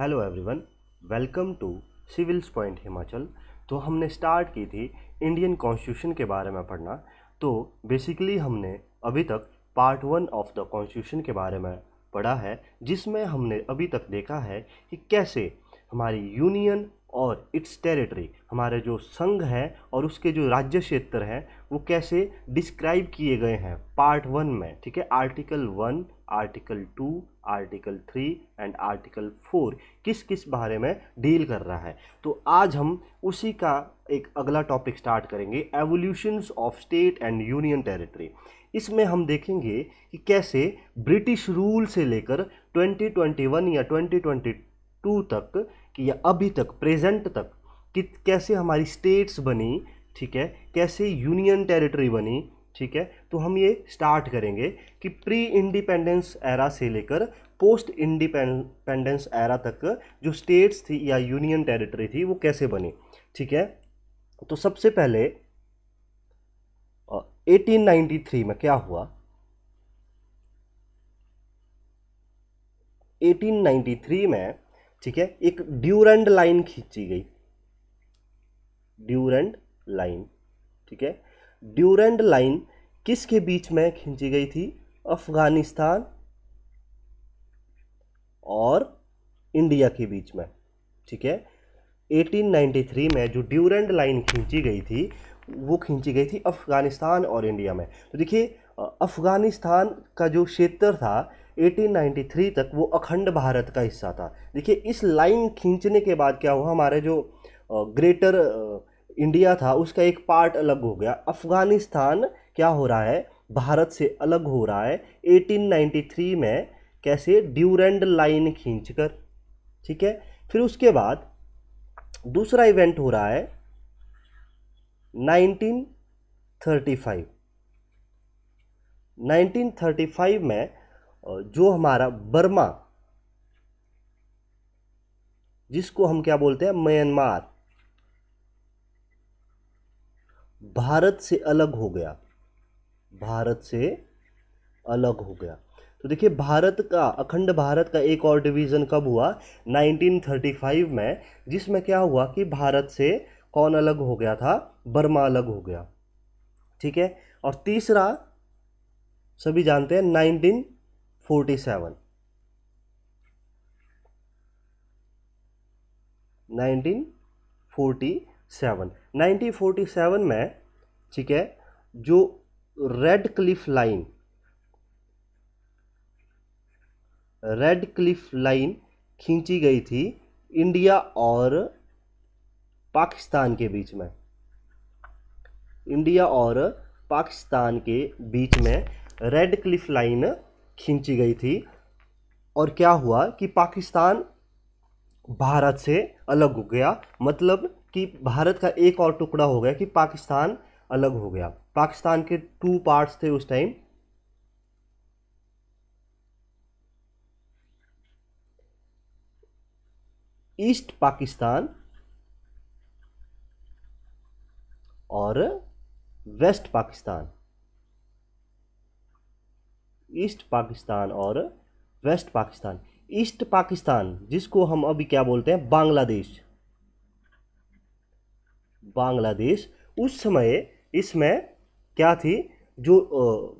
Hello everyone welcome to civils point Himachal तो हमने start की थी इंडियन कॉन्स्टिट्यूशन के बारे में पढ़ना तो बेसिकली हमने अभी तक part one of the constitution के बारे में पढ़ा है जिसमें हमने अभी तक देखा है कि कैसे हमारी यूनियन और इट्स टेरिटरी हमारे जो संघ है और उसके जो राज्य क्षेत्र हैं वो कैसे डिस्क्राइब किए गए हैं पार्ट वन में ठीक है article one article two article three and article four किस किस बारे में डील कर रहा है तो आज हम उसी का एक अगला टॉपिक स्टार्ट करेंगे evolutions of state and union territory इसमें हम देखेंगे कि कैसे ब्रिटिश रूल से लेकर 2021 या 2022 तक कि या अभी तक प्रेजेंट तक कि कैसे हमारी स्टेट्स बनी ठीक है कैसे यूनियन टेरिटरी बनी ठीक है तो हम ये स्टार्ट करेंगे कि प्री इंडिपेंडेंस एरा से लेकर पोस्ट इंडिपेंडेंस एरा तक जो स्टेट्स थी या यूनियन टेरिटरी थी वो कैसे बनी ठीक है तो सबसे पहले 1893 में क्या हुआ 1893 में ठीक है एक ड्यूरेंड लाइन खींची गई ड्यूरेंड लाइन ठीक है ड्यूरेंड लाइन किसके बीच में खींची गई थी अफगानिस्तान और इंडिया के बीच में ठीक है 1893 में जो ड्यूरेंड लाइन खींची गई थी वो खींची गई थी अफ़गानिस्तान और इंडिया में तो देखिए अफ़गानिस्तान का जो क्षेत्र था 1893 तक वो अखंड भारत का हिस्सा था देखिए इस लाइन खींचने के बाद क्या हुआ हमारे जो ग्रेटर इंडिया था उसका एक पार्ट अलग हो गया अफ़गानिस्तान क्या हो रहा है भारत से अलग हो रहा है 1893 में कैसे ड्यूरेंड लाइन खींच कर ठीक है फिर उसके बाद दूसरा इवेंट हो रहा है 1935 1935 में जो हमारा बर्मा जिसको हम क्या बोलते हैं म्यांमार भारत से अलग हो गया भारत से अलग हो गया तो देखिए भारत का अखंड भारत का एक और डिवीज़न कब हुआ 1935 में जिसमें क्या हुआ कि भारत से कौन अलग हो गया था बर्मा अलग हो गया ठीक है और तीसरा सभी जानते हैं नाइनटीन 47 1947 सेवन में ठीक है जो Radcliffe line Radcliffe line खींची गई थी इंडिया और पाकिस्तान के बीच में इंडिया और पाकिस्तान के बीच में रेड क्लिफ लाइन खींची गई थी और क्या हुआ कि पाकिस्तान भारत से अलग हो गया मतलब कि भारत का एक और टुकड़ा हो गया कि पाकिस्तान अलग हो गया पाकिस्तान के टू पार्ट्स थे उस टाइम ईस्ट पाकिस्तान और वेस्ट पाकिस्तान ईस्ट पाकिस्तान और वेस्ट पाकिस्तान ईस्ट पाकिस्तान जिसको हम अभी क्या बोलते हैं बांग्लादेश बांग्लादेश उस समय इसमें क्या थी जो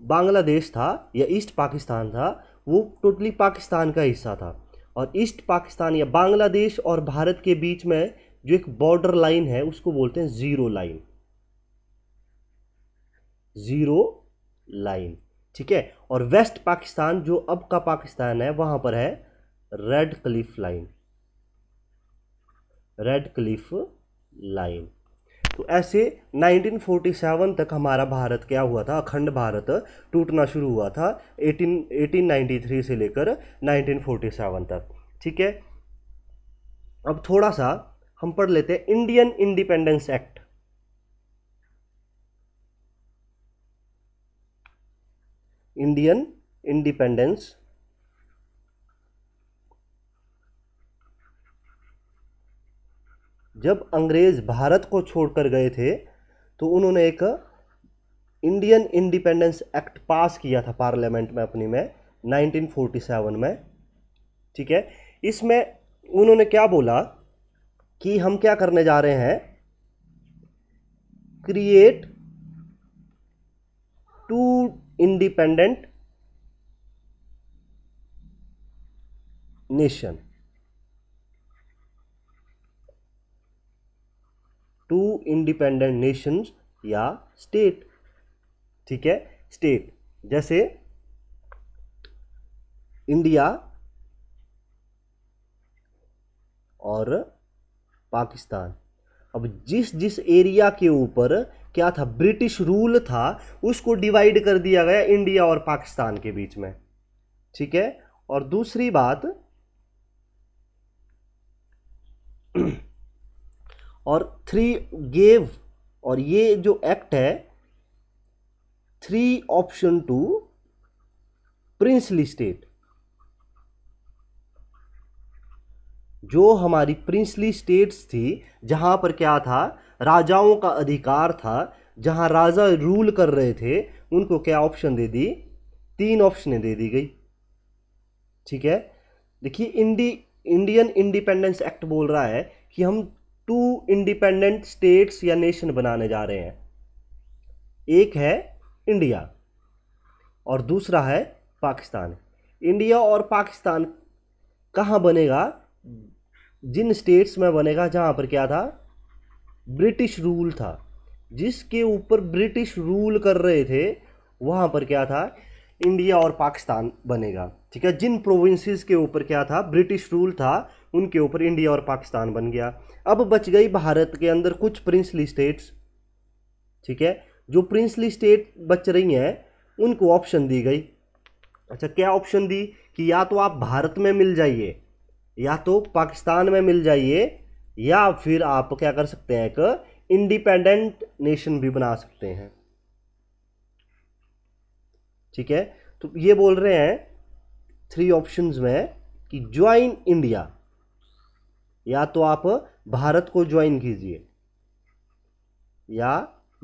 बांग्लादेश था या ईस्ट पाकिस्तान था वो टोटली पाकिस्तान का हिस्सा था और ईस्ट पाकिस्तान या बांग्लादेश और भारत के बीच में जो एक बॉर्डर लाइन है उसको बोलते हैं ज़ीरो लाइन ज़ीरो लाइन ठीक है और वेस्ट पाकिस्तान जो अब का पाकिस्तान है वहां पर है Radcliffe line Radcliffe line तो ऐसे 1947 तक हमारा भारत क्या हुआ था अखंड भारत टूटना शुरू हुआ था 18 1893 से लेकर 1947 तक ठीक है अब थोड़ा सा हम पढ़ लेते हैं Indian Independence Act Indian independence जब अंग्रेज भारत को छोड़कर गए थे तो उन्होंने एक इंडियन इंडिपेंडेंस एक्ट पास किया था पार्लियामेंट में अपनी में 1947 में ठीक है इसमें उन्होंने क्या बोला कि हम क्या करने जा रहे हैं create two independent nation two independent nations या स्टेट ठीक है स्टेट जैसे इंडिया और पाकिस्तान अब जिस जिस एरिया के ऊपर क्या था ब्रिटिश रूल था उसको डिवाइड कर दिया गया इंडिया और पाकिस्तान के बीच में ठीक है और दूसरी बात और थ्री गेव और ये जो एक्ट है three option to princely state जो हमारी प्रिंसली स्टेट्स थी जहाँ पर क्या था राजाओं का अधिकार था जहाँ राजा रूल कर रहे थे उनको क्या ऑप्शन दे दी तीन ऑप्शनें दे दी गई ठीक है देखिए इंडी इंडियन इंडिपेंडेंस एक्ट बोल रहा है कि हम टू इंडिपेंडेंट स्टेट्स या नेशन बनाने जा रहे हैं एक है इंडिया और दूसरा है पाकिस्तान इंडिया और पाकिस्तान कहाँ बनेगा जिन स्टेट्स में बनेगा जहाँ पर क्या था ब्रिटिश रूल था जिसके ऊपर ब्रिटिश रूल कर रहे थे वहाँ पर क्या था इंडिया और पाकिस्तान बनेगा ठीक है जिन प्रोविंसेस के ऊपर क्या था ब्रिटिश रूल था उनके ऊपर इंडिया और पाकिस्तान बन गया अब बच गई भारत के अंदर कुछ प्रिंसली स्टेट्स ठीक है जो प्रिंसली स्टेट बच रही हैं उनको ऑप्शन दी गई अच्छा क्या ऑप्शन दी कि या तो आप भारत में मिल जाइए या तो पाकिस्तान में मिल जाइए या फिर आप क्या कर सकते हैं एक इंडिपेंडेंट नेशन भी बना सकते हैं ठीक है तो ये बोल रहे हैं थ्री ऑप्शंस में कि ज्वाइन इंडिया या तो आप भारत को ज्वाइन कीजिए या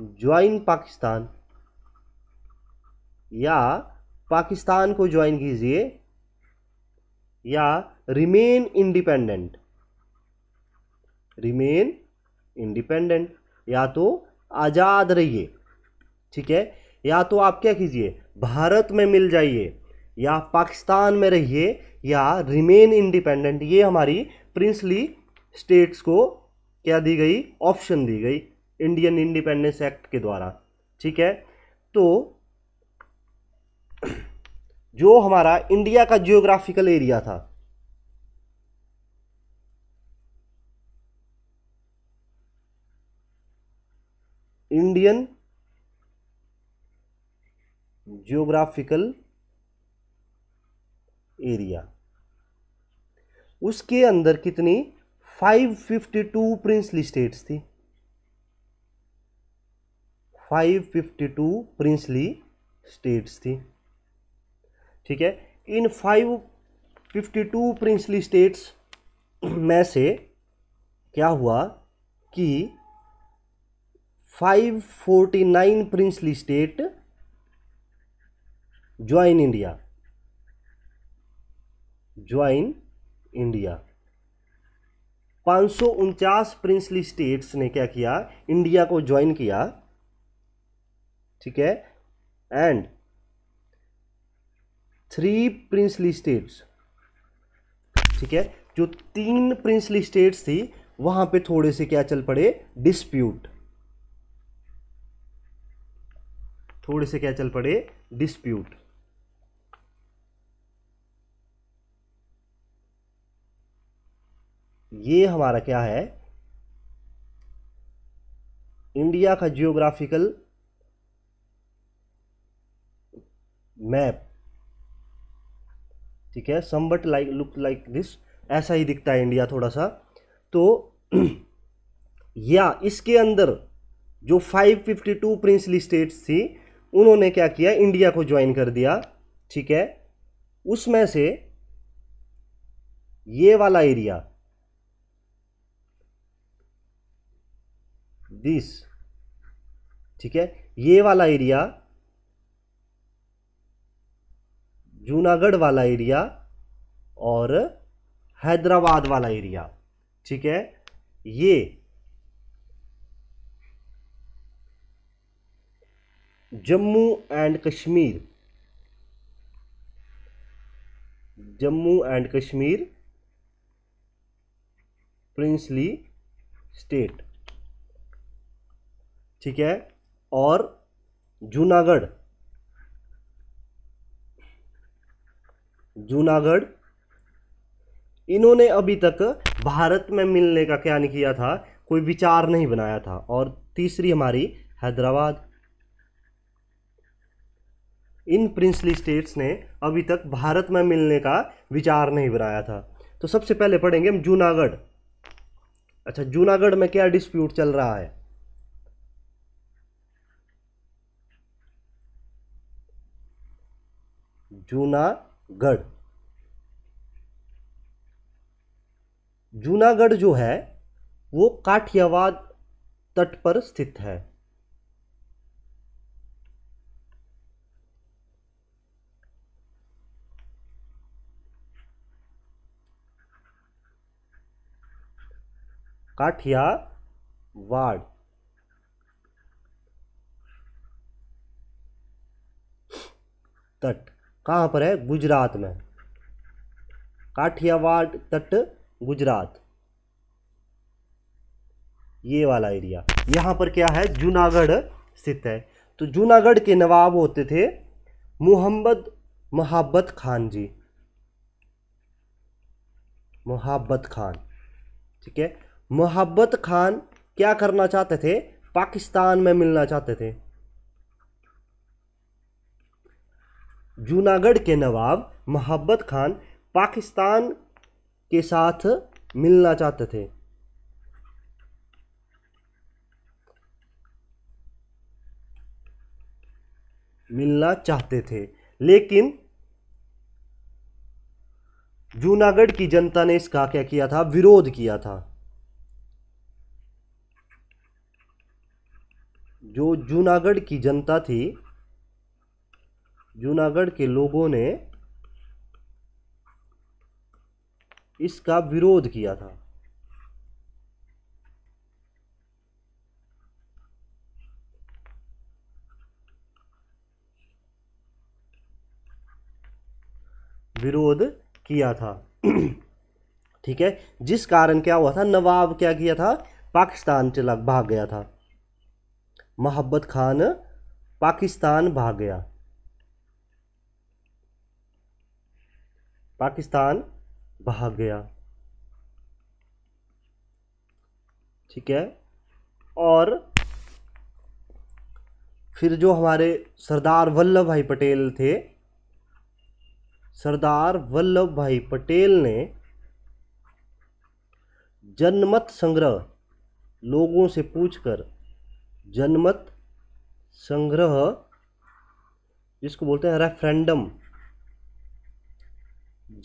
ज्वाइन पाकिस्तान या पाकिस्तान को ज्वाइन कीजिए या रिमेन इंडिपेंडेंट रिमेन इंडिपेंडेंट या तो आज़ाद रहिए ठीक है या तो आप क्या कीजिए भारत में मिल जाइए या पाकिस्तान में रहिए या रिमेन इंडिपेंडेंट ये हमारी प्रिंसली स्टेट्स को क्या दी गई ऑप्शन दी गई इंडियन इंडिपेंडेंस एक्ट के द्वारा ठीक है तो जो हमारा इंडिया का जियोग्राफिकल एरिया था इंडियन जियोग्राफिकल एरिया उसके अंदर कितनी 552 प्रिंसली स्टेट्स थी 552 प्रिंसली स्टेट्स थी ठीक है इन five fifty two princely states में से क्या हुआ कि five forty nine princely state join India join India पाँच सौ उनचास प्रिंसली स्टेट्स ने क्या किया इंडिया को ज्वाइन किया ठीक है एंड थ्री प्रिंसली स्टेट्स ठीक है जो तीन प्रिंसली स्टेट्स थी वहां पे थोड़े से क्या चल पड़े डिस्प्यूट थोड़े से क्या चल पड़े डिस्प्यूट ये हमारा क्या है इंडिया का जियोग्राफिकल मैप ठीक है somewhat like look like this ऐसा ही दिखता है इंडिया थोड़ा सा तो या इसके अंदर जो 552 प्रिंसली स्टेट्स थी उन्होंने क्या किया इंडिया को ज्वाइन कर दिया ठीक है उसमें से ये वाला एरिया दिस ठीक है ये वाला एरिया जूनागढ़ वाला एरिया और हैदराबाद वाला एरिया ठीक है ये Jammu and Kashmir Jammu and Kashmir princely state ठीक है और जूनागढ़ जूनागढ़ इन्होंने अभी तक भारत में मिलने का क्या नहीं किया था कोई विचार नहीं बनाया था और तीसरी हमारी हैदराबाद इन प्रिंसली स्टेट्स ने अभी तक भारत में मिलने का विचार नहीं बनाया था तो सबसे पहले पढ़ेंगे हम जूनागढ़ अच्छा जूनागढ़ में क्या डिस्प्यूट चल रहा है जूना गढ़ जूनागढ़ जो है वो काठियावाड़ तट पर स्थित है काठियावाड़ तट कहाँ पर है गुजरात में काठियावाड़ तट गुजरात ये वाला एरिया यहाँ पर क्या है जूनागढ़ स्थित है तो जूनागढ़ के नवाब होते थे मोहम्मद मोहब्बत खान जी मोहब्बत खान ठीक है मोहब्बत खान क्या करना चाहते थे पाकिस्तान में मिलना चाहते थे जूनागढ़ के नवाब मोहब्बत खान पाकिस्तान के साथ मिलना चाहते थे मिलना चाहते थे लेकिन जूनागढ़ की जनता ने इसका क्या किया था विरोध किया था जो जूनागढ़ की जनता थी जूनागढ़ के लोगों ने इसका विरोध किया था विरोध किया था ठीक है जिस कारण क्या हुआ था नवाब क्या किया था पाकिस्तान चला भाग गया था मोहब्बत खान पाकिस्तान भाग गया पाकिस्तान भाग गया ठीक है और फिर जो हमारे सरदार वल्लभ भाई पटेल थे सरदार वल्लभ भाई पटेल ने जनमत संग्रह लोगों से पूछकर जनमत संग्रह जिसको बोलते हैं रेफरेंडम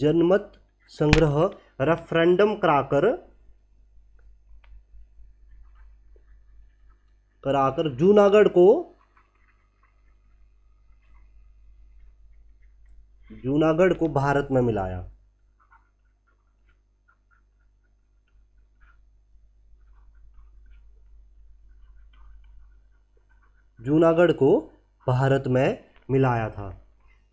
जनमत संग्रह रेफरेंडम कराकर कराकर जूनागढ़ को जूनागढ़ को भारत में मिलाया जूनागढ़ को भारत में मिलाया था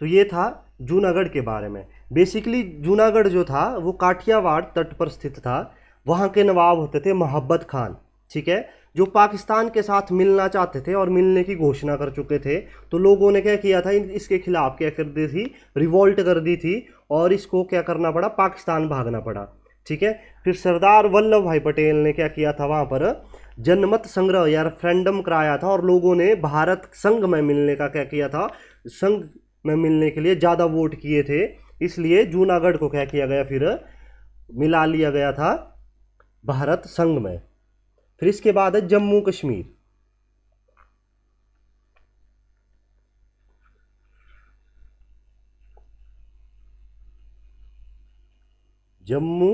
तो ये था जूनागढ़ के बारे में बेसिकली जूनागढ़ जो था वो काठियावाड़ तट पर स्थित था वहाँ के नवाब होते थे मोहब्बत खान ठीक है जो पाकिस्तान के साथ मिलना चाहते थे और मिलने की घोषणा कर चुके थे तो लोगों ने क्या किया था इसके खिलाफ क्या कर दी थी रिवोल्ट कर दी थी और इसको क्या करना पड़ा पाकिस्तान भागना पड़ा ठीक है फिर सरदार वल्लभ भाई पटेल ने क्या किया था वहाँ पर जनमत संग्रह या रेफरेंडम कराया था और लोगों ने भारत संघ में मिलने का क्या किया था संघ में मिलने के लिए ज़्यादा वोट किए थे इसलिए जूनागढ़ को क्या किया गया फिर मिला लिया गया था भारत संघ में फिर इसके बाद है जम्मू कश्मीर जम्मू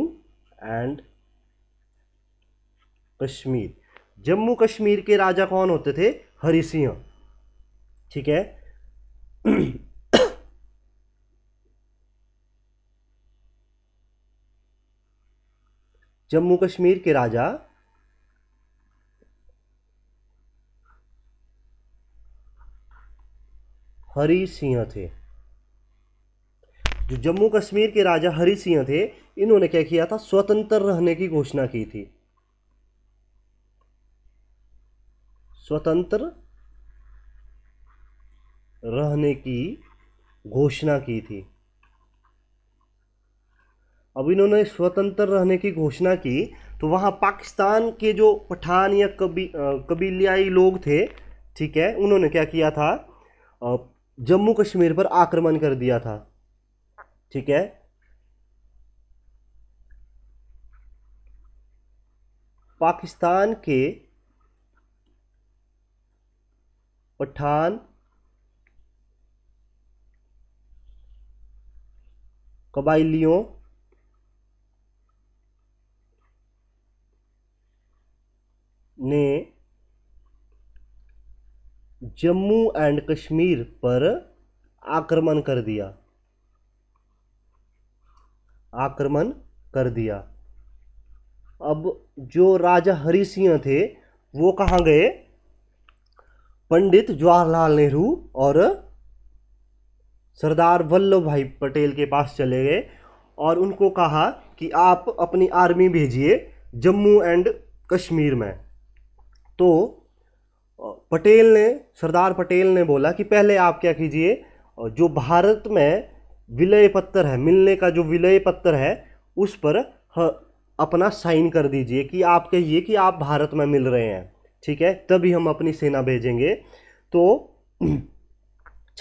एंड कश्मीर जम्मू कश्मीर के राजा कौन होते थे हरि सिंह ठीक है जम्मू कश्मीर के राजा हरि सिंह थे जो जम्मू कश्मीर के राजा हरि सिंह थे इन्होंने क्या किया था स्वतंत्र रहने की घोषणा की थी स्वतंत्र रहने की घोषणा की थी अब इन्होंने स्वतंत्र रहने की घोषणा की तो वहाँ पाकिस्तान के जो पठान या कबी कबीलियाई लोग थे ठीक है उन्होंने क्या किया था जम्मू कश्मीर पर आक्रमण कर दिया था ठीक है पाकिस्तान के पठान कबाइलियों ने जम्मू एंड कश्मीर पर आक्रमण कर दिया आक्रमण कर दिया अब जो राजा हरि सिंह थे वो कहाँ गए पंडित जवाहरलाल नेहरू और सरदार वल्लभ भाई पटेल के पास चले गए और उनको कहा कि आप अपनी आर्मी भेजिए जम्मू एंड कश्मीर में तो पटेल ने सरदार पटेल ने बोला कि पहले आप क्या कीजिए जो भारत में विलय पत्र है मिलने का जो विलय पत्र है उस पर अपना साइन कर दीजिए कि आप कहिए कि आप भारत में मिल रहे हैं ठीक है तभी हम अपनी सेना भेजेंगे तो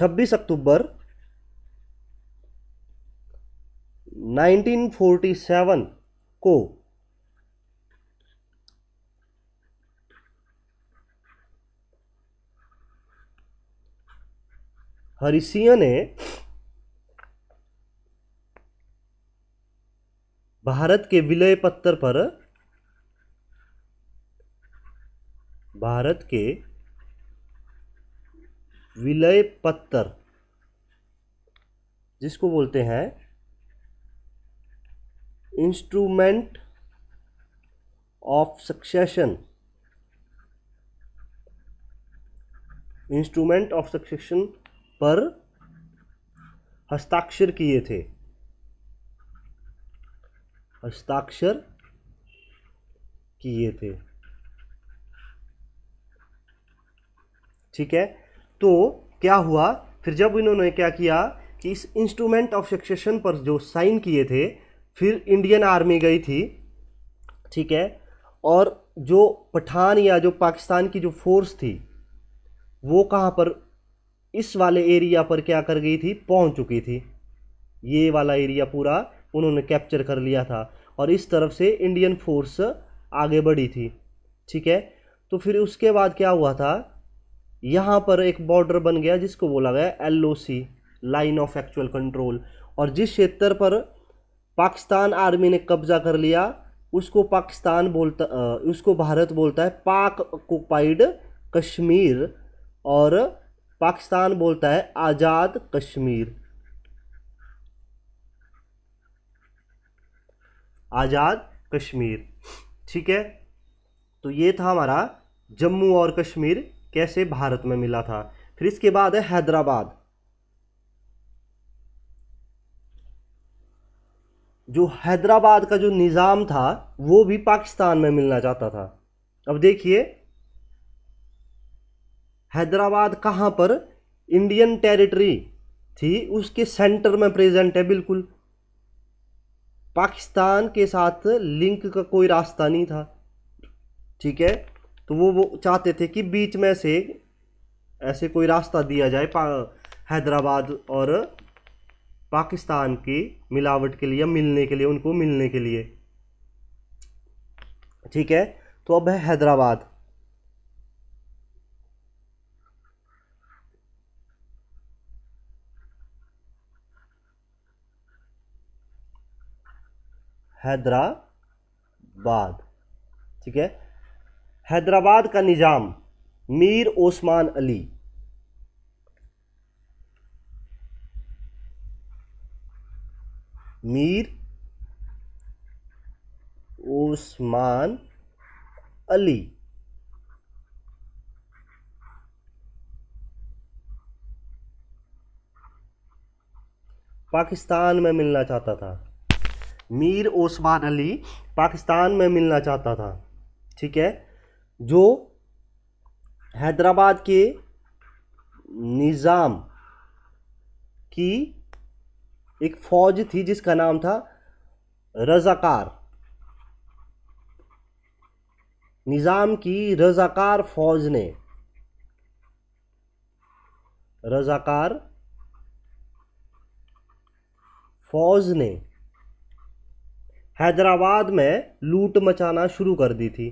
26 अक्टूबर 1947 को हरिसिंह ने भारत के विलय पत्र पर भारत के विलय पत्र जिसको बोलते हैं instrument of succession instrument of succession पर हस्ताक्षर किए थे हस्ताक्षर किए थे ठीक है तो क्या हुआ फिर जब इन्होंने क्या किया कि इस इंस्ट्रूमेंट ऑफ सक्सेशन पर जो साइन किए थे फिर इंडियन आर्मी गई थी ठीक है और जो पठान या जो पाकिस्तान की जो फोर्स थी वो कहाँ पर इस वाले एरिया पर क्या कर गई थी पहुंच चुकी थी ये वाला एरिया पूरा उन्होंने कैप्चर कर लिया था और इस तरफ से इंडियन फोर्स आगे बढ़ी थी ठीक है तो फिर उसके बाद क्या हुआ था यहाँ पर एक बॉर्डर बन गया जिसको बोला गया L O C line of actual control और जिस क्षेत्र पर पाकिस्तान आर्मी ने कब्जा कर लिया उसको पाकिस्तान बोलता उसको भारत बोलता है पाक ऑक्यूपाइड कश्मीर और पाकिस्तान बोलता है आज़ाद कश्मीर आज़ाद कश्मीर ठीक है तो ये था हमारा जम्मू और कश्मीर कैसे भारत में मिला था फिर इसके बाद है हैदराबाद जो हैदराबाद का जो निज़ाम था वो भी पाकिस्तान में मिलना चाहता था अब देखिए हैदराबाद कहाँ पर इंडियन टेरिटरी थी उसके सेंटर में प्रेजेंट है बिल्कुल पाकिस्तान के साथ लिंक का कोई रास्ता नहीं था ठीक है तो वो वो चाहते थे कि बीच में से ऐसे कोई रास्ता दिया जाए हैदराबाद और पाकिस्तान की मिलावट के लिए मिलने के लिए उनको मिलने के लिए ठीक है तो अब है हैदराबाद हैदराबाद ठीक है हैदराबाद का निज़ाम मीर ओस्मान अली मीर ओस्मान अली पाकिस्तान में मिलना चाहता था मीर ओस्मान अली पाकिस्तान में मिलना चाहता था ठीक है जो हैदराबाद के निज़ाम की एक फ़ौज थी जिसका नाम था रज़ाकार निज़ाम की रज़ाकार फ़ौज ने रज़ाकार फौज ने हैदराबाद में लूट मचाना शुरू कर दी थी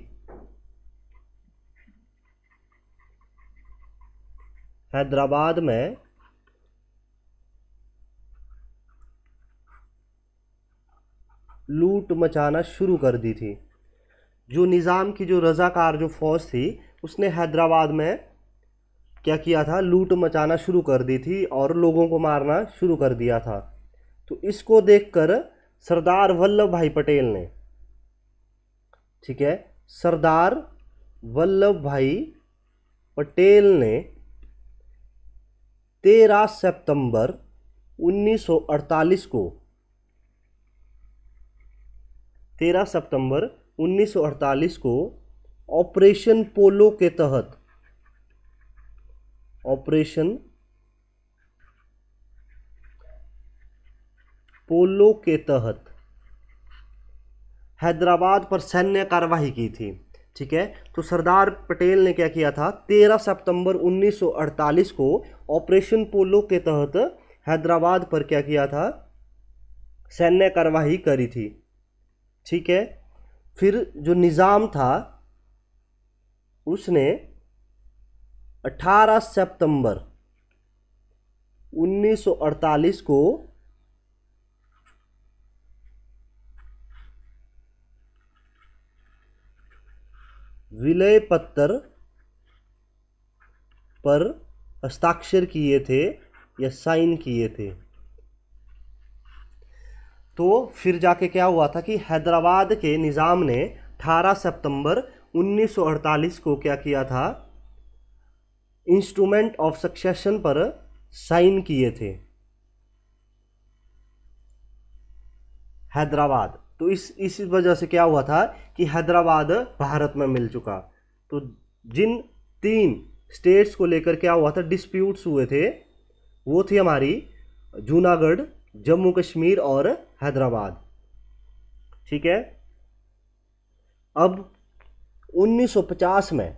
हैदराबाद में लूट मचाना शुरू कर दी थी जो निज़ाम की जो रज़ाकार जो फौज थी उसने हैदराबाद में क्या किया था लूट मचाना शुरू कर दी थी और लोगों को मारना शुरू कर दिया था तो इसको देखकर सरदार वल्लभ भाई पटेल ने ठीक है सरदार वल्लभ भाई पटेल ने 13 सितंबर 1948 को 13 सितंबर 1948 को ऑपरेशन पोलो के तहत ऑपरेशन पोलो के तहत हैदराबाद पर सैन्य कार्रवाई की थी ठीक है तो सरदार पटेल ने क्या किया था 13 सितंबर 1948 को ऑपरेशन पोलो के तहत हैदराबाद पर क्या किया था सैन्य कार्रवाई करी थी ठीक है फिर जो निज़ाम था उसने 18 सितंबर 1948 को विलय पत्र पर हस्ताक्षर किए थे या साइन किए थे तो फिर जाके क्या हुआ था कि हैदराबाद के निज़ाम ने 18 सितंबर 1948 को क्या किया था इंस्ट्रूमेंट ऑफ सक्सेशन पर साइन किए थे हैदराबाद तो इस इस वजह से क्या हुआ था कि हैदराबाद भारत में मिल चुका तो जिन तीन स्टेट्स को लेकर क्या हुआ था डिस्प्यूट्स हुए थे वो थी हमारी जूनागढ़ जम्मू कश्मीर और हैदराबाद ठीक है अब 1950 में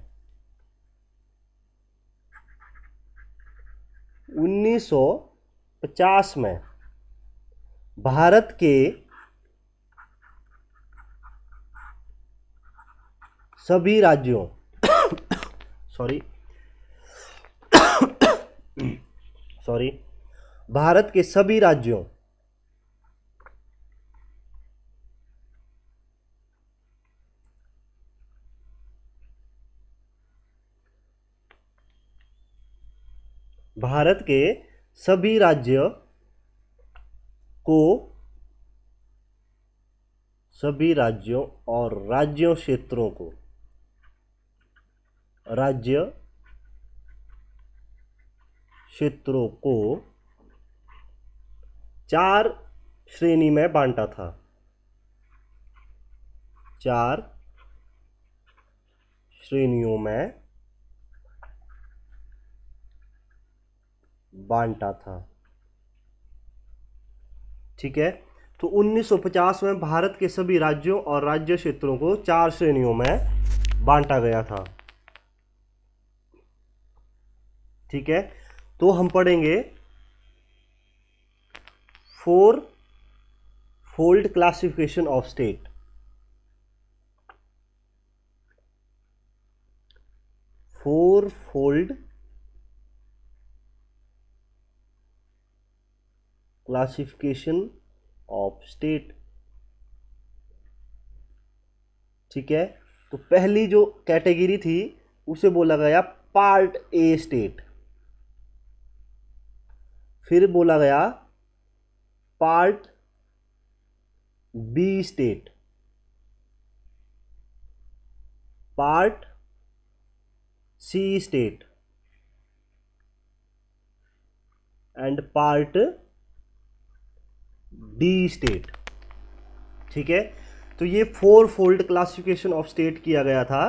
1950 में भारत के सभी राज्यों सॉरी सॉरी भारत के सभी राज्यों भारत के सभी राज्य को सभी राज्यों और राज्यों क्षेत्रों को राज्य क्षेत्रों को चार श्रेणी में बांटा था चार श्रेणियों में बांटा था ठीक है तो 1950 में भारत के सभी राज्यों और राज्य क्षेत्रों को चार श्रेणियों में बांटा गया था ठीक है तो हम पढ़ेंगे four fold classification of state four fold classification of state ठीक है तो पहली जो कैटेगरी थी उसे बोला गया पार्ट ए स्टेट फिर बोला गया part B state part C state and part D state ठीक है तो ये four fold classification of state किया गया था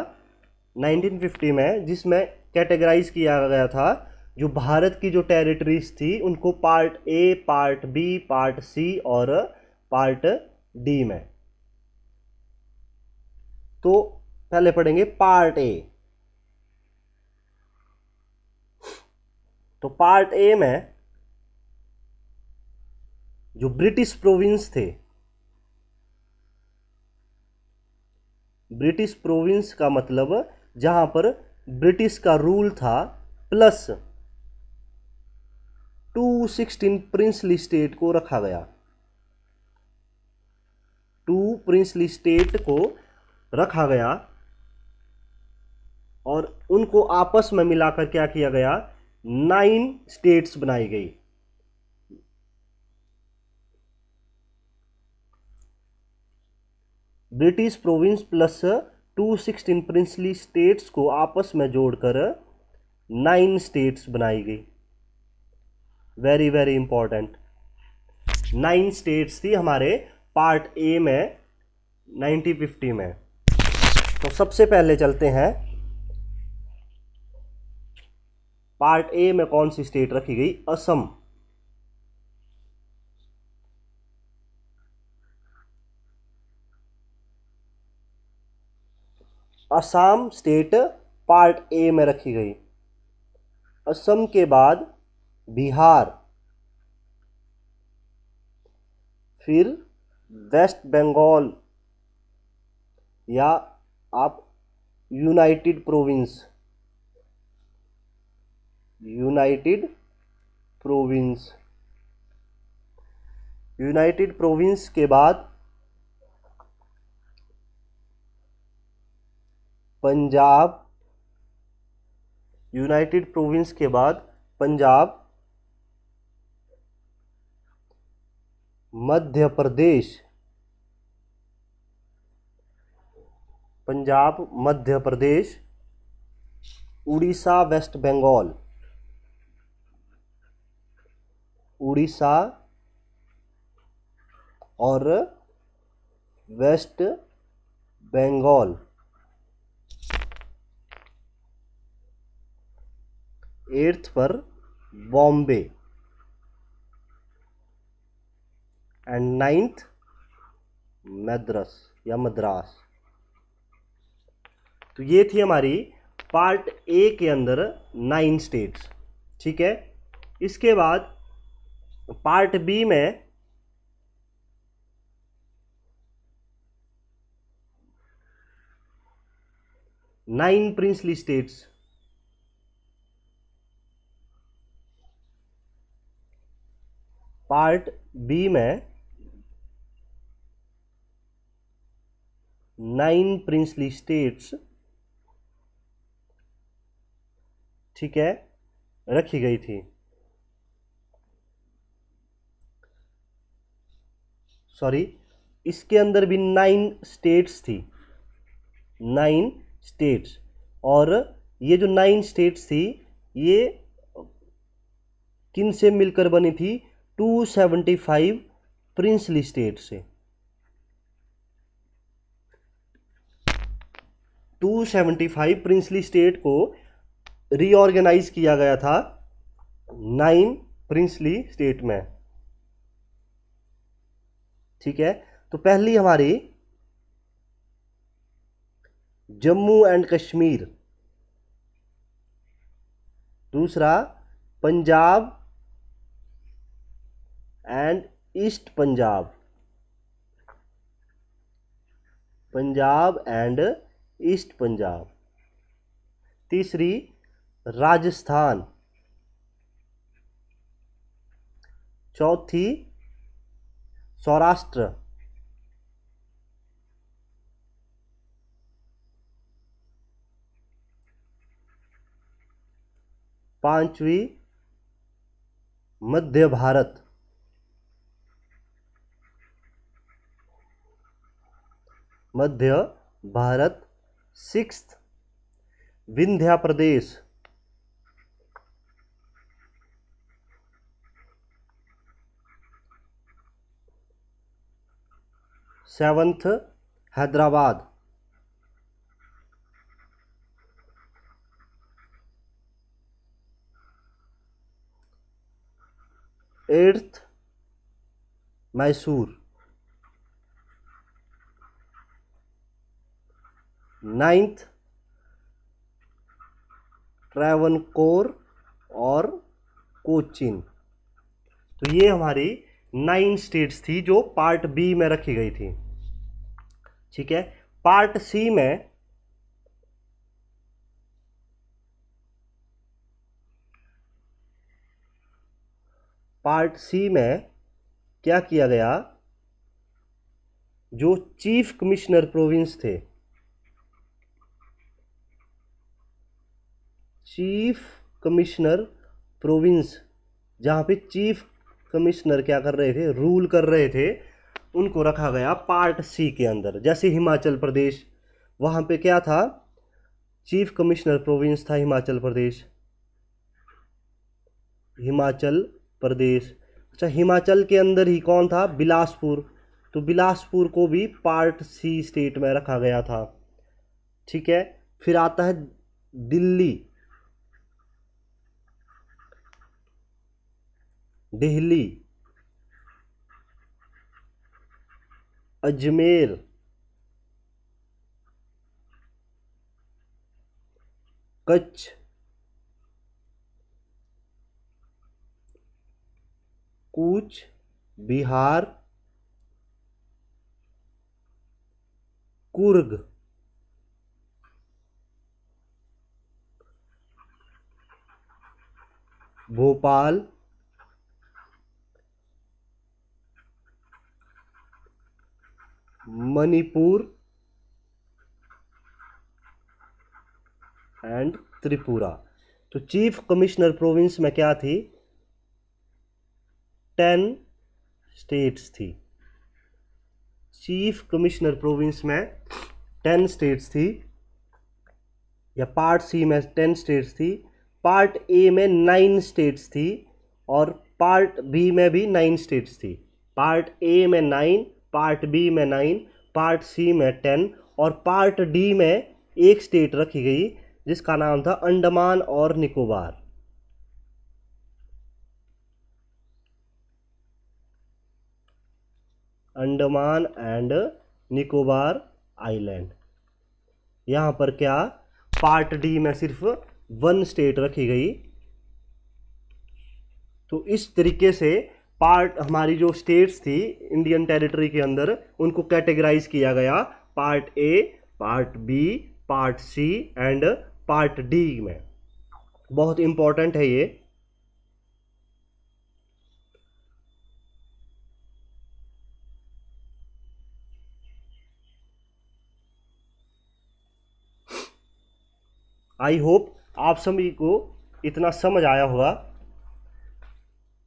1950 में जिसमें कैटेगराइज किया गया था जो भारत की जो टेरिटरीज थी उनको part A part B part C और पार्ट डी में तो पहले पढ़ेंगे पार्ट ए तो पार्ट ए में जो ब्रिटिश प्रोविंस थे ब्रिटिश प्रोविंस का मतलब जहां पर ब्रिटिश का रूल था plus two sixteen princely state को रखा गया टू प्रिंसली स्टेट को रखा गया और उनको आपस में मिलाकर क्या किया गया नाइन स्टेट्स बनाई गई British province plus two sixteen princely states को आपस में जोड़कर नाइन स्टेट्स बनाई गई very very important nine states थी हमारे पार्ट ए में 1950 में तो सबसे पहले चलते हैं पार्ट ए में कौन सी स्टेट रखी गई Assam Assam state part A में रखी गई असम के बाद बिहार फिर वेस्ट बंगाल या आप united province united province united province के बाद पंजाब यूनाइटेड प्रोविंस के बाद पंजाब मध्य प्रदेश पंजाब मध्य प्रदेश उड़ीसा वेस्ट बंगाल उड़ीसा और वेस्ट बंगाल एट्थ पर बॉम्बे एंड नाइन्थ मद्रस या मद्रास तो ये थी हमारी पार्ट ए के अंदर नाइन स्टेट्स ठीक है इसके बाद पार्ट बी में nine princely states part B में नाइन प्रिंसली स्टेट्स ठीक है रखी गई थी सॉरी इसके अंदर भी नाइन स्टेट्स थी नाइन स्टेट्स और ये जो नाइन स्टेट्स थी ये किन से मिलकर बनी थी two seventy five princely state से 275 प्रिंसली स्टेट को रीऑर्गेनाइज किया गया था नाइन प्रिंसली स्टेट में ठीक है तो पहली हमारी जम्मू एंड कश्मीर दूसरा Punjab and East Punjab Punjab and East Punjab तीसरी राजस्थान चौथी सौराष्ट्र पांचवी Madhya Bharat Madhya Bharat six Vindhya Pradesh seventh Hyderabad eighth Mysore ninth कोर और कोचिन तो ये हमारी नाइन स्टेट्स थी जो पार्ट बी में रखी गई थी ठीक है पार्ट सी में पार्ट सी में क्या किया गया जो चीफ कमिश्नर प्रोविंस थे चीफ कमिश्नर प्रोविंस जहाँ पे चीफ कमिश्नर क्या कर रहे थे रूल कर रहे थे उनको रखा गया पार्ट सी के अंदर जैसे हिमाचल प्रदेश वहाँ पे क्या था चीफ कमिश्नर प्रोविंस था हिमाचल प्रदेश हिमाचल प्रदेश अच्छा हिमाचल के अंदर ही कौन था बिलासपुर तो बिलासपुर को भी पार्ट सी स्टेट में रखा गया था ठीक है फिर आता है दिल्ली दिल्ली अजमेर कच्छ कूच बिहार कुर्ग भोपाल मणिपुर एंड त्रिपुरा तो चीफ कमिश्नर प्रोविंस में क्या थी टेन स्टेट्स थी चीफ कमिश्नर प्रोविंस में टेन स्टेट्स थी या पार्ट सी में टेन स्टेट्स थी पार्ट ए में नाइन स्टेट्स थी और पार्ट बी में भी नाइन स्टेट्स थी पार्ट ए में नाइन पार्ट बी में नाइन पार्ट सी में टेन और पार्ट डी में एक स्टेट रखी गई जिसका नाम था अंडमान और निकोबार अंडमान एंड निकोबार आइलैंड यहां पर क्या पार्ट डी में सिर्फ वन स्टेट रखी गई तो इस तरीके से पार्ट हमारी जो स्टेट्स थी इंडियन टेरिटरी के अंदर उनको कैटेगराइज किया गया part A part B part C and part D में बहुत इंपॉर्टेंट है ये आई होप आप सभी को इतना समझ आया होगा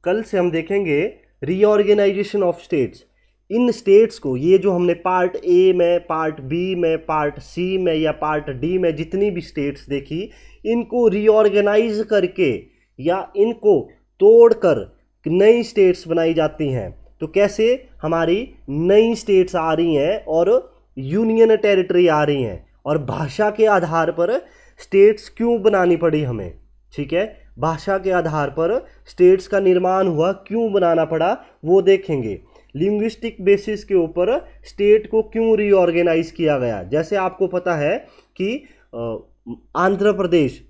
कल से हम देखेंगे रीऑर्गेनाइजेशन ऑफ स्टेट्स इन स्टेट्स को ये जो हमने पार्ट ए में पार्ट बी में पार्ट सी में या पार्ट डी में जितनी भी स्टेट्स देखी इनको रीऑर्गेनाइज करके या इनको तोड़कर नई स्टेट्स बनाई जाती हैं तो कैसे हमारी नई स्टेट्स आ रही हैं और यूनियन टेरिटरी आ रही हैं और भाषा के आधार पर स्टेट्स क्यों बनानी पड़ी हमें ठीक है भाषा के आधार पर स्टेट्स का निर्माण हुआ क्यों बनाना पड़ा वो देखेंगे लिंग्विस्टिक बेसिस के ऊपर स्टेट को क्यों रीऑर्गेनाइज किया गया जैसे आपको पता है कि आंध्र प्रदेश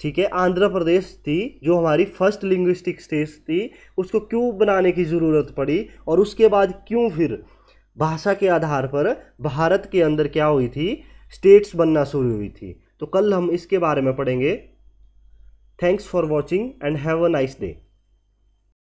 ठीक है आंध्र प्रदेश थी जो हमारी फर्स्ट लिंग्विस्टिक स्टेट थी उसको क्यों बनाने की ज़रूरत पड़ी और उसके बाद क्यों फिर भाषा के आधार पर भारत के अंदर क्या हुई थी स्टेट्स बनना शुरू हुई थी तो कल हम इसके बारे में पढ़ेंगे Thanks for watching and have a nice day.